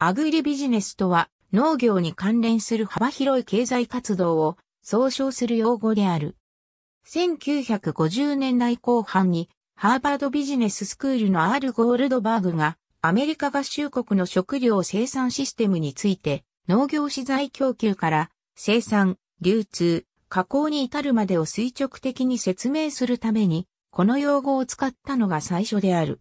アグリビジネスとは、農業に関連する幅広い経済活動を総称する用語である。1950年代後半に、ハーバードビジネススクールのアール・ゴールドバーグが、アメリカ合衆国の食料生産システムについて、農業資材供給から生産、流通、加工に至るまでを垂直的に説明するために、この用語を使ったのが最初である。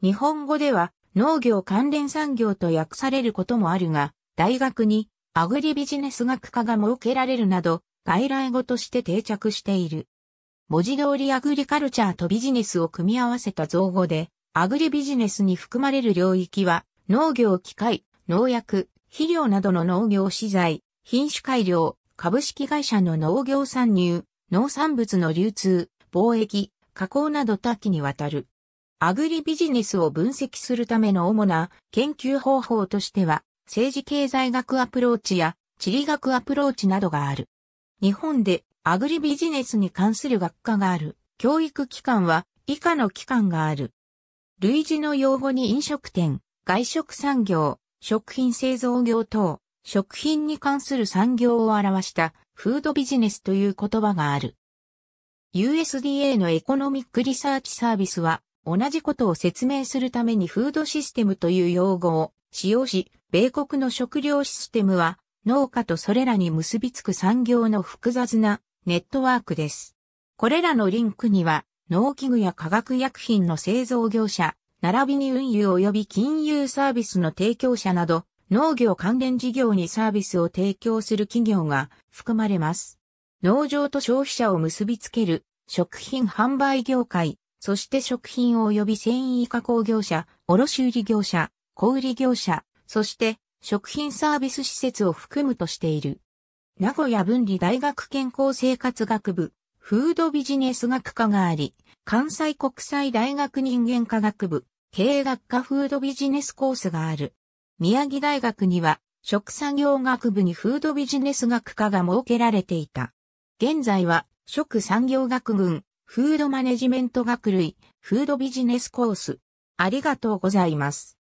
日本語では、農業関連産業と訳されることもあるが、大学にアグリビジネス学科が設けられるなど、外来語として定着している。文字通りアグリカルチャーとビジネスを組み合わせた造語で、アグリビジネスに含まれる領域は、農業機械、農薬、肥料などの農業資材、品種改良、株式会社の農業参入、農産物の流通、貿易、加工など多岐にわたる。アグリビジネスを分析するための主な研究方法としては、政治経済学アプローチや地理学アプローチなどがある。日本でアグリビジネスに関する学科がある教育機関は以下の機関がある。類似の用語に飲食店、外食産業、食品製造業等、食品に関する産業を表したフードビジネスという言葉がある。USDA のエコノミックリサーチサービスは同じことを説明するためにフードシステムという用語を使用し、米国の食料システムは農家とそれらに結びつく産業の複雑なネットワークです。これらのリンクには農機具や化学薬品の製造業者、並びに運輸及び金融サービスの提供者など、農業関連事業にサービスを提供する企業が含まれます。農場と消費者を結びつける食品販売業界、そして食品及び繊維加工業者、卸売業者、小売業者、そして食品サービス施設を含むとしている。名古屋文理大学健康生活学部、フードビジネス学科があり、関西国際大学人間科学部、経営学科フードビジネスコースがある。宮城大学には、食産業学部にフードビジネス学科が設けられていた。現在は、食産業学群、フードマネジメント学類、フードビジネスコース。ありがとうございます。